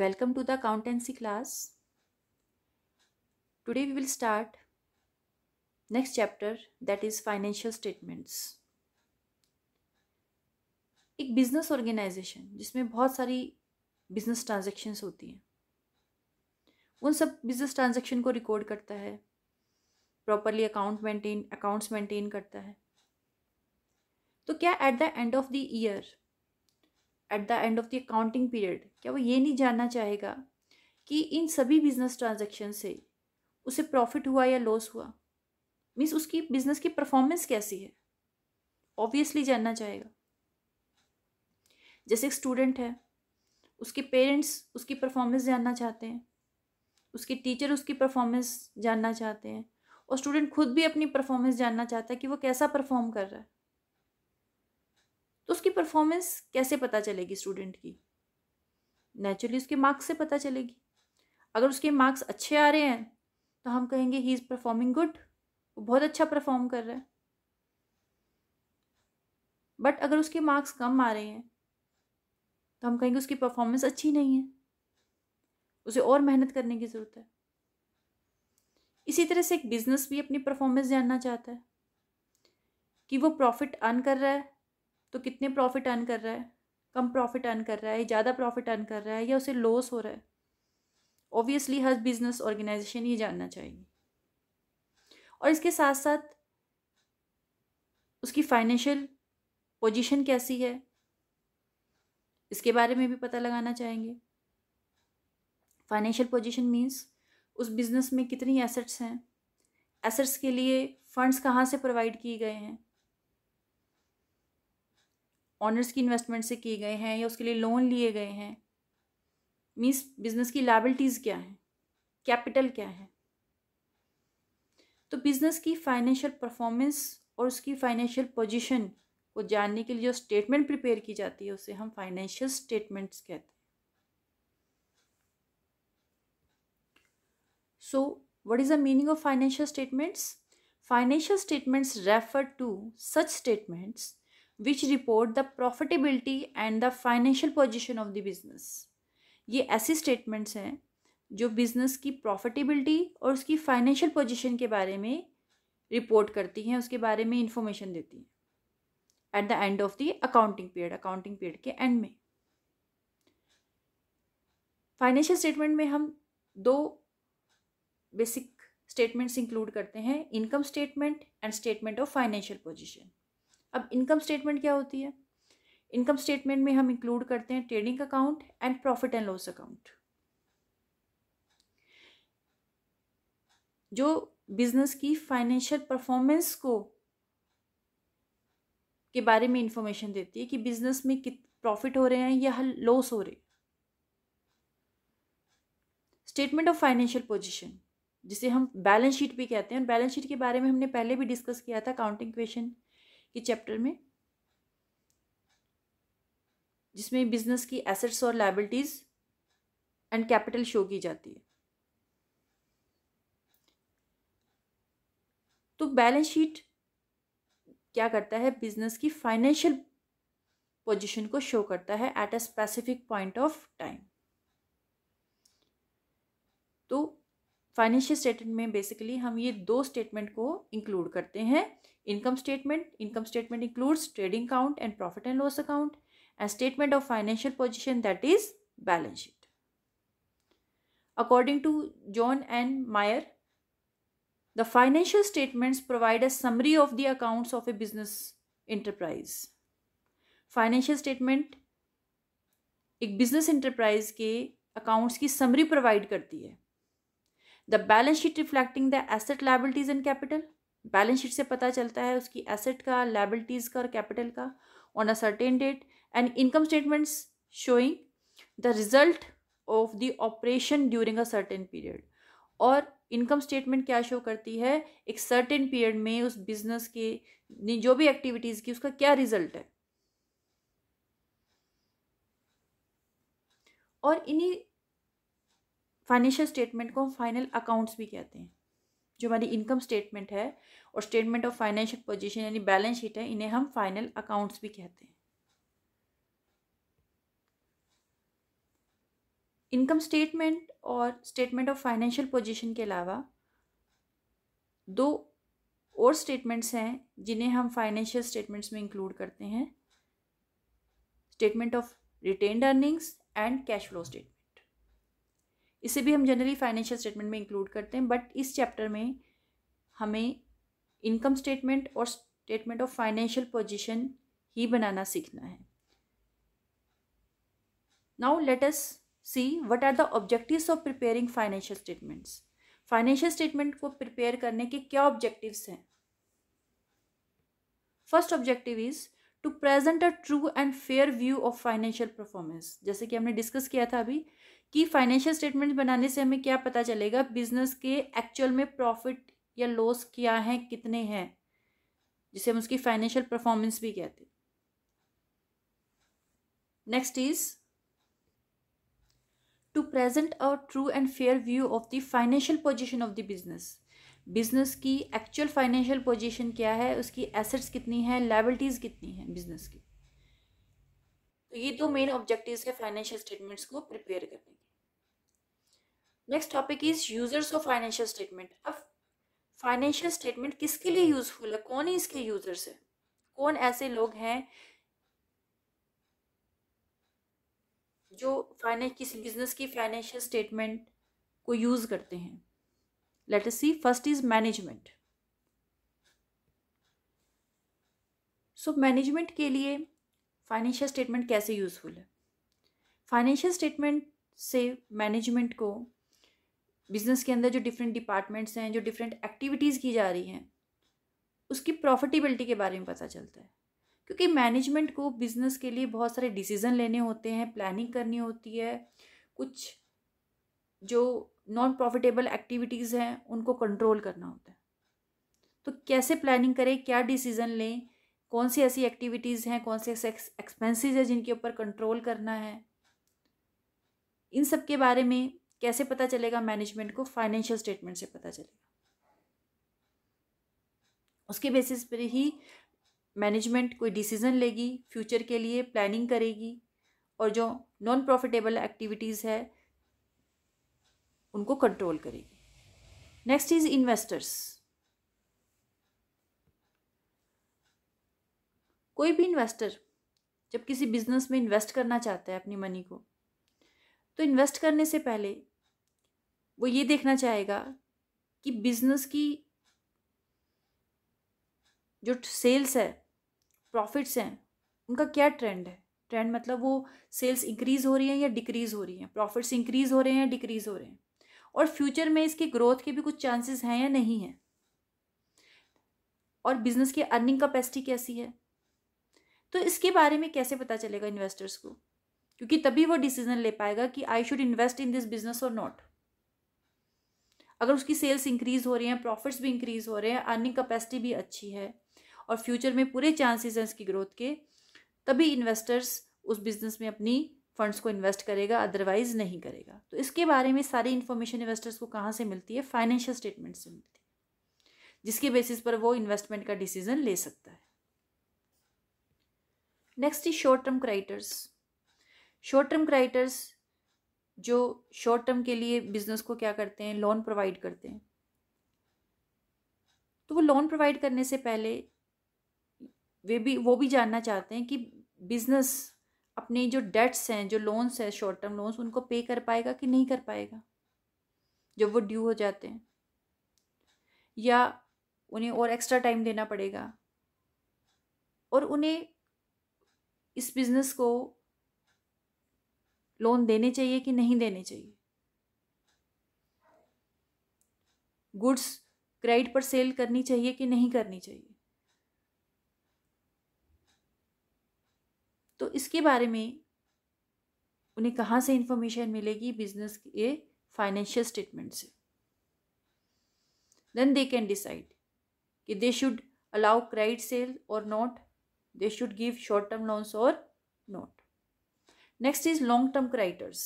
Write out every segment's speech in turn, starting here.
Welcome to the accountancy class. Today we will start next chapter that is financial statements. एक business organisation जिसमें बहुत सारी business transactions होती हैं उन सब बिजनेस ट्रांजैक्शन को रिकॉर्ड करता है properly account maintain accounts maintain करता है तो क्या at the end of the year at the end of the accounting period क्या वो ये नहीं जानना चाहेगा कि इन सभी बिजनेस ट्रांजेक्शन से उसे प्रॉफिट हुआ या लॉस हुआ मीन्स उसकी बिजनेस की परफॉर्मेंस कैसी है ऑब्वियसली जानना चाहेगा जैसे एक स्टूडेंट है उसके पेरेंट्स उसकी परफॉर्मेंस जानना चाहते हैं उसके टीचर उसकी परफॉर्मेंस जानना चाहते हैं और स्टूडेंट खुद भी अपनी परफॉर्मेंस जानना चाहता है कि वो कैसा परफॉर्म कर रहा है तो उसकी परफॉर्मेंस कैसे पता चलेगी स्टूडेंट की नेचुरली उसके मार्क्स से पता चलेगी अगर उसके मार्क्स अच्छे आ रहे हैं तो हम कहेंगे ही इज़ परफॉर्मिंग गुड वो बहुत अच्छा परफॉर्म कर रहा है बट अगर उसके मार्क्स कम आ रहे हैं तो हम कहेंगे उसकी परफॉर्मेंस अच्छी नहीं है उसे और मेहनत करने की ज़रूरत है इसी तरह से एक बिज़नेस भी अपनी परफॉर्मेंस जानना चाहता है कि वो प्रॉफिट अर्न कर रहा है तो कितने प्रॉफिट अर्न कर रहा है कम प्रॉफिट अर्न कर रहा है ज़्यादा प्रॉफिट अर्न कर रहा है या उसे लॉस हो रहा है ऑब्वियसली हर बिजनेस ऑर्गेनाइजेशन ये जानना चाहिए और इसके साथ साथ उसकी फाइनेंशियल पोजीशन कैसी है इसके बारे में भी पता लगाना चाहेंगे फाइनेंशियल पोजीशन मींस उस बिज़नेस में कितनी एसेट्स हैं एसेट्स के लिए फंड्स कहाँ से प्रोवाइड किए गए हैं ऑनर्स की इन्वेस्टमेंट से किए गए हैं या उसके लिए लोन लिए गए हैं मीन्स बिजनेस की लाइबिलिटीज़ क्या है कैपिटल क्या है तो बिज़नेस की फाइनेंशियल परफॉर्मेंस और उसकी फाइनेंशियल पोजीशन को जानने के लिए जो स्टेटमेंट प्रिपेयर की जाती है उसे हम फाइनेंशियल स्टेटमेंट्स कहते हैं so what is the meaning of financial statements financial statements refer to such statements which report the profitability and the financial position of the business ये ऐसी स्टेटमेंट्स हैं जो बिज़नेस की प्रॉफिटेबिलिटी और उसकी फाइनेंशियल पोजिशन के बारे में रिपोर्ट करती हैं उसके बारे में इंफॉर्मेशन देती हैं at the end of the accounting period accounting period के एंड में फाइनेंशियल स्टेटमेंट में हम दो बेसिक स्टेटमेंट्स इंक्लूड करते हैं income statement and statement of financial position अब इनकम स्टेटमेंट क्या होती है इनकम स्टेटमेंट में हम इंक्लूड करते हैं trading account and profit and loss account जो बिजनेस की फाइनेंशियल परफॉर्मेंस को के बारे में इंफॉर्मेशन देती है कि बिजनेस में कित प्रॉफिट हो रहे हैं या लॉस हो रहे स्टेटमेंट ऑफ फाइनेंशियल पोजीशन जिसे हम बैलेंस शीट भी कहते हैं बैलेंस शीट के बारे में हमने पहले भी डिस्कस किया था काउंटिंग क्वेश्चन के चैप्टर में जिसमें बिजनेस की एसेट्स और लाइबिलिटीज़ एंड कैपिटल शो की जाती है तो बैलेंस शीट क्या करता है बिजनेस की फाइनेंशियल पोजीशन को शो करता है at a specific point of time तो फाइनेंशियल स्टेटमेंट में बेसिकली हम ये दो स्टेटमेंट को इंक्लूड करते हैं Income statement. Income statement includes trading count and profit and loss account and statement of financial position that is balance sheet. According to John N. Meyer, the financial statements provide a summary of the accounts of a business enterprise. Financial statement. एक business enterprise के accounts की summary provide करती है the balance sheet reflecting the asset liabilities and capital balance sheet से पता चलता है उसकी एसेट का लाइबिलिटीज़ का और कैपिटल का on a certain date and income statements showing the result of the operation during a certain period और इनकम स्टेटमेंट क्या शो करती है एक सर्टेन पीरियड में उस बिजनेस के जो भी एक्टिविटीज़ की उसका क्या रिजल्ट है और इन्हीं फाइनेंशियल स्टेटमेंट को हम फाइनल अकाउंट्स भी कहते हैं जो हमारी इनकम स्टेटमेंट है और स्टेटमेंट ऑफ फाइनेंशियल पोजीशन यानी बैलेंस शीट है इन्हें हम फाइनल अकाउंट्स भी कहते हैं इनकम स्टेटमेंट और स्टेटमेंट ऑफ फाइनेंशियल पोजीशन के अलावा दो और स्टेटमेंट्स हैं जिन्हें हम फाइनेंशियल स्टेटमेंट्स में इंक्लूड करते हैं statement of retained earnings and cash flow statement इसे भी हम जनरली फाइनेंशियल स्टेटमेंट में इंक्लूड करते हैं बट इस चैप्टर में हमें इनकम स्टेटमेंट और स्टेटमेंट ऑफ फाइनेंशियल पोजीशन ही बनाना सीखना है now let us see what are the objectives of preparing financial statements financial statement को प्रिपेयर करने के क्या ऑब्जेक्टिव्स हैं first objective is to present a true and fair view of financial performance जैसे कि हमने डिस्कस किया था अभी कि फाइनेंशियल स्टेटमेंट बनाने से हमें क्या पता चलेगा बिजनेस के एक्चुअल में प्रॉफिट या लॉस क्या है कितने हैं जिसे हम उसकी फाइनेंशियल परफॉर्मेंस भी कहते हैं next is to present a true and fair view of the financial position of the business business की एक्चुअल फाइनेंशियल पोजीशन क्या है उसकी एसेट्स कितनी है लाइबिलिटीज़ कितनी है बिजनेस की तो ये दो मेन ऑब्जेक्टिव है फाइनेंशियल स्टेटमेंट्स को प्रिपेयर करने के next topic is users of financial statement अब फाइनेंशियल स्टेटमेंट किसके लिए यूजफुल है कौन ही इसके यूजर्स है कौन ऐसे लोग हैं जो फाइनेंस किसी बिजनेस की फाइनेंशियल स्टेटमेंट को यूज करते हैं let us see first is management so management के लिए फाइनेंशियल स्टेटमेंट कैसे यूज़फुल है फाइनेंशियल स्टेटमेंट से मैनेजमेंट को बिजनेस के अंदर जो डिफरेंट डिपार्टमेंट्स हैं जो डिफरेंट एक्टिविटीज़ की जा रही हैं उसकी प्रॉफिटेबिलिटी के बारे में पता चलता है क्योंकि मैनेजमेंट को बिज़नेस के लिए बहुत सारे डिसीज़न लेने होते हैं प्लानिंग करनी होती है कुछ जो नॉन प्रॉफिटेबल एक्टिविटीज़ हैं उनको कंट्रोल करना होता है तो कैसे प्लानिंग करें क्या डिसीज़न लें कौन सी ऐसी एक्टिविटीज़ हैं कौन से ऐसे एक्सपेंसिज हैं जिनके ऊपर कंट्रोल करना है इन सब के बारे में कैसे पता चलेगा मैनेजमेंट को फाइनेंशियल स्टेटमेंट से पता चलेगा उसके बेसिस पर ही मैनेजमेंट कोई डिसीज़न लेगी फ्यूचर के लिए प्लानिंग करेगी और जो नॉन प्रॉफिटेबल एक्टिविटीज़ है उनको कंट्रोल करेगी नेक्स्ट इज़ इन्वेस्टर्स कोई भी इन्वेस्टर जब किसी बिजनेस में इन्वेस्ट करना चाहता है अपनी मनी को तो इन्वेस्ट करने से पहले वो ये देखना चाहेगा कि बिजनेस की जो सेल्स है प्रॉफिट्स हैं उनका क्या ट्रेंड है ट्रेंड मतलब वो सेल्स इंक्रीज़ हो रही हैं या डिक्रीज़ हो रही हैं प्रॉफिट्स इंक्रीज़ हो रहे हैं या डिक्रीज़ हो रहे हैं और फ्यूचर में इसके ग्रोथ के भी कुछ चांसेस हैं या नहीं हैं और बिज़नेस की अर्निंग कैपेसिटी कैसी है तो इसके बारे में कैसे पता चलेगा इन्वेस्टर्स को क्योंकि तभी वो डिसीजन ले पाएगा कि I should invest in this business और नॉट अगर उसकी सेल्स इंक्रीज हो रही हैं प्रॉफिट्स भी इंक्रीज हो रहे हैं अर्निंग कैपेसिटी भी अच्छी है और फ्यूचर में पूरे चांसेस हैं इसकी ग्रोथ के तभी इन्वेस्टर्स उस बिजनेस में अपनी फंड्स को इन्वेस्ट करेगा अदरवाइज नहीं करेगा तो इसके बारे में सारी इन्फॉर्मेशन इन्वेस्टर्स को कहाँ से मिलती है फाइनेंशियल स्टेटमेंट से मिलती है जिसके बेसिस पर वो इन्वेस्टमेंट का डिसीजन ले सकता है next is short term creditors short term creditors जो शॉर्ट टर्म के लिए बिजनेस को क्या करते हैं लोन प्रोवाइड करते हैं तो वो लोन प्रोवाइड करने से पहले वे भी वो भी जानना चाहते हैं कि बिजनेस अपने जो डेट्स हैं जो लोन्स हैं शॉर्ट टर्म लोन्स उनको पे कर पाएगा कि नहीं कर पाएगा जब वो ड्यू हो जाते हैं या उन्हें और एक्स्ट्रा टाइम देना पड़ेगा और उन्हें इस बिज़नेस को लोन देने चाहिए कि नहीं देने चाहिए गुड्स क्रेडिट पर सेल करनी चाहिए कि नहीं करनी चाहिए तो इसके बारे में उन्हें कहाँ से इन्फॉर्मेशन मिलेगी बिजनेस के फाइनेंशियल स्टेटमेंट से देन दे कैन डिसाइड कि they should allow credit sale और not they should give short term loans or not next is long term creditors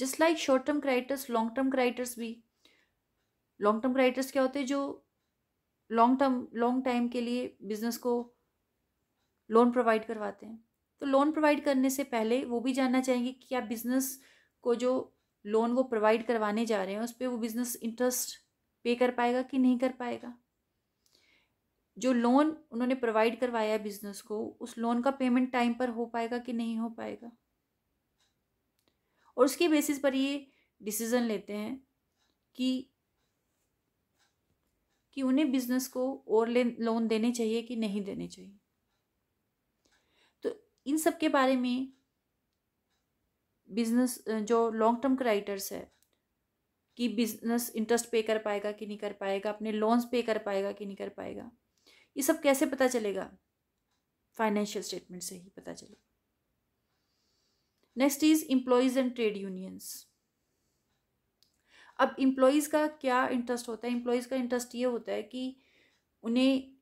just like short term creditors long term creditors भी long term क्राइटर्स क्या होते हैं जो long term long time के लिए business को loan provide करवाते हैं तो लोन प्रोवाइड करने से पहले वो भी जानना चाहेंगे कि क्या बिजनेस को जो लोन वो प्रोवाइड करवाने जा रहे हैं उस पर वो बिजनेस इंटरेस्ट पे कर पाएगा कि नहीं कर पाएगा जो लोन उन्होंने प्रोवाइड करवाया है बिजनेस को उस लोन का पेमेंट टाइम पर हो पाएगा कि नहीं हो पाएगा और उसके बेसिस पर ये डिसीज़न लेते हैं कि कि उन्हें बिजनेस को और ले लोन देने चाहिए कि नहीं देने चाहिए तो इन सब के बारे में बिजनेस जो लॉन्ग टर्म क्राइटर्स है कि बिजनेस इंटरेस्ट पे कर पाएगा कि नहीं कर पाएगा अपने लोन्स पे कर पाएगा कि नहीं कर पाएगा ये सब कैसे पता चलेगा फाइनेंशियल स्टेटमेंट से ही पता चलेगा next is employees and trade unions अब इम्प्लॉयज़ का क्या इंटरेस्ट होता है एम्प्लॉयज़ का इंटरेस्ट ये होता है कि उन्हें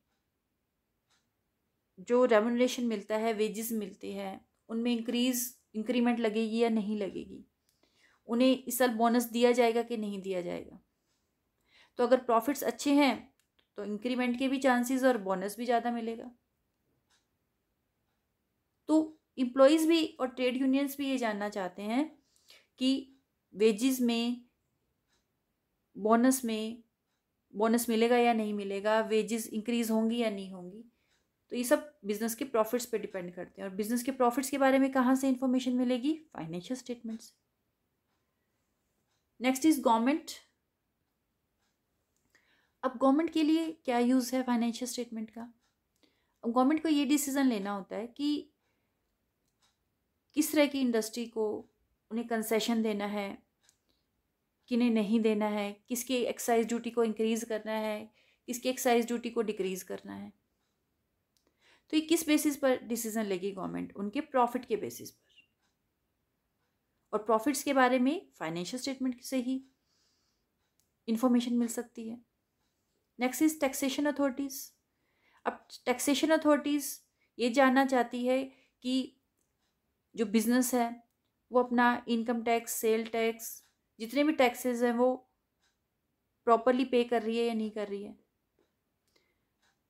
जो रेमुनरेशन मिलता है वेजेस मिलते हैं उनमें इंक्रीज इंक्रीमेंट लगेगी या नहीं लगेगी उन्हें इस साल बोनस दिया जाएगा कि नहीं दिया जाएगा तो अगर प्रॉफिट्स अच्छे हैं तो इंक्रीमेंट के भी चांसेस और बोनस भी ज़्यादा मिलेगा तो इम्प्लॉयज़ भी और ट्रेड यूनियंस भी ये जानना चाहते हैं कि वेजेस में बोनस में बोनस मिलेगा या नहीं मिलेगा वेजेस इंक्रीज़ होंगी या नहीं होंगी तो ये सब बिज़नेस के प्रॉफिट्स पे डिपेंड करते हैं और बिज़नेस के प्रॉफिट्स के बारे में कहाँ से इन्फॉर्मेशन मिलेगी financial statements next is government अब गवर्नमेंट के लिए क्या यूज़ है फाइनेंशियल स्टेटमेंट का अब गवर्नमेंट को ये डिसीज़न लेना होता है कि किस तरह की इंडस्ट्री को उन्हें कंसेशन देना है किन्हें नहीं देना है किसके एक्साइज ड्यूटी को इंक्रीज़ करना है किसके एक्साइज ड्यूटी को डिक्रीज़ करना है तो ये किस बेसिस पर डिसीज़न लेगी गवर्नमेंट उनके प्रॉफिट के बेसिस पर और प्रॉफिट्स के बारे में फाइनेंशियल स्टेटमेंट से ही इन्फॉर्मेशन मिल सकती है नेक्स्ट इज टैक्सेशन अथॉरिटीज़ अब टैक्सेशन अथॉरिटीज़ ये जानना चाहती है कि जो बिज़नेस है वो अपना इनकम टैक्स सेल टैक्स जितने भी टैक्सेस हैं वो प्रॉपरली पे कर रही है या नहीं कर रही है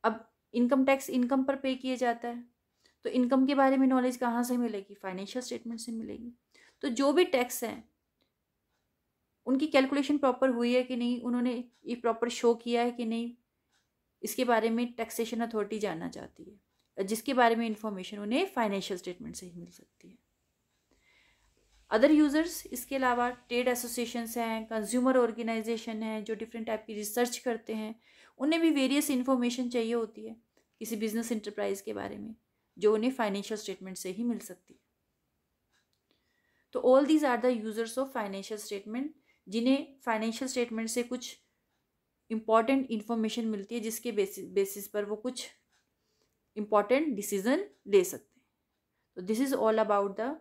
अब इनकम टैक्स इनकम पर पे किया जाता है तो इनकम के बारे में नॉलेज कहाँ से मिलेगी फाइनेंशियल स्टेटमेंट से मिलेगी तो जो भी टैक्स हैं उनकी कैलकुलेशन प्रॉपर हुई है कि नहीं उन्होंने ये प्रॉपर शो किया है कि नहीं इसके बारे में टैक्सेशन अथॉरिटी जानना चाहती है जिसके बारे में इंफॉर्मेशन उन्हें फाइनेंशियल स्टेटमेंट से ही मिल सकती है अदर यूज़र्स इसके अलावा ट्रेड एसोसिएशंस हैं कंज्यूमर ऑर्गेनाइजेशन हैं जो डिफरेंट टाइप की रिसर्च करते हैं उन्हें भी वेरियस इन्फॉर्मेशन चाहिए होती है किसी बिजनेस इंटरप्राइज के बारे में जो उन्हें फाइनेंशियल स्टेटमेंट से ही मिल सकती है तो all these are the users of financial statement जिन्हें फाइनेंशियल स्टेटमेंट से कुछ इम्पॉर्टेंट इन्फॉर्मेशन मिलती है जिसके बेसिस बेसिस पर वो कुछ इम्पॉर्टेंट डिसीजन ले सकते हैं तो this is all about the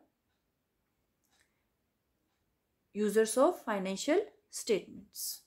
users of financial statements